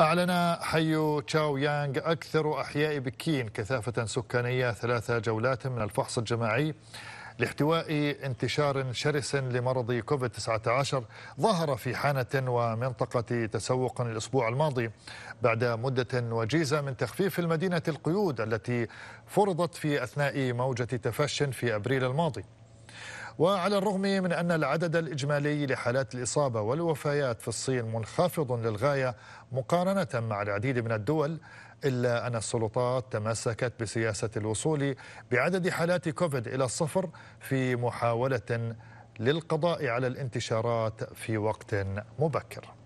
أعلن حي تشاو يانغ أكثر أحياء بكين كثافة سكانية ثلاث جولات من الفحص الجماعي لاحتواء انتشار شرس لمرض كوفيد-19 ظهر في حانة ومنطقة تسوق الأسبوع الماضي بعد مدة وجيزة من تخفيف المدينة القيود التي فرضت في أثناء موجة تفش في أبريل الماضي وعلى الرغم من أن العدد الإجمالي لحالات الإصابة والوفيات في الصين منخفض للغاية مقارنة مع العديد من الدول إلا أن السلطات تمسكت بسياسة الوصول بعدد حالات كوفيد إلى الصفر في محاولة للقضاء على الانتشارات في وقت مبكر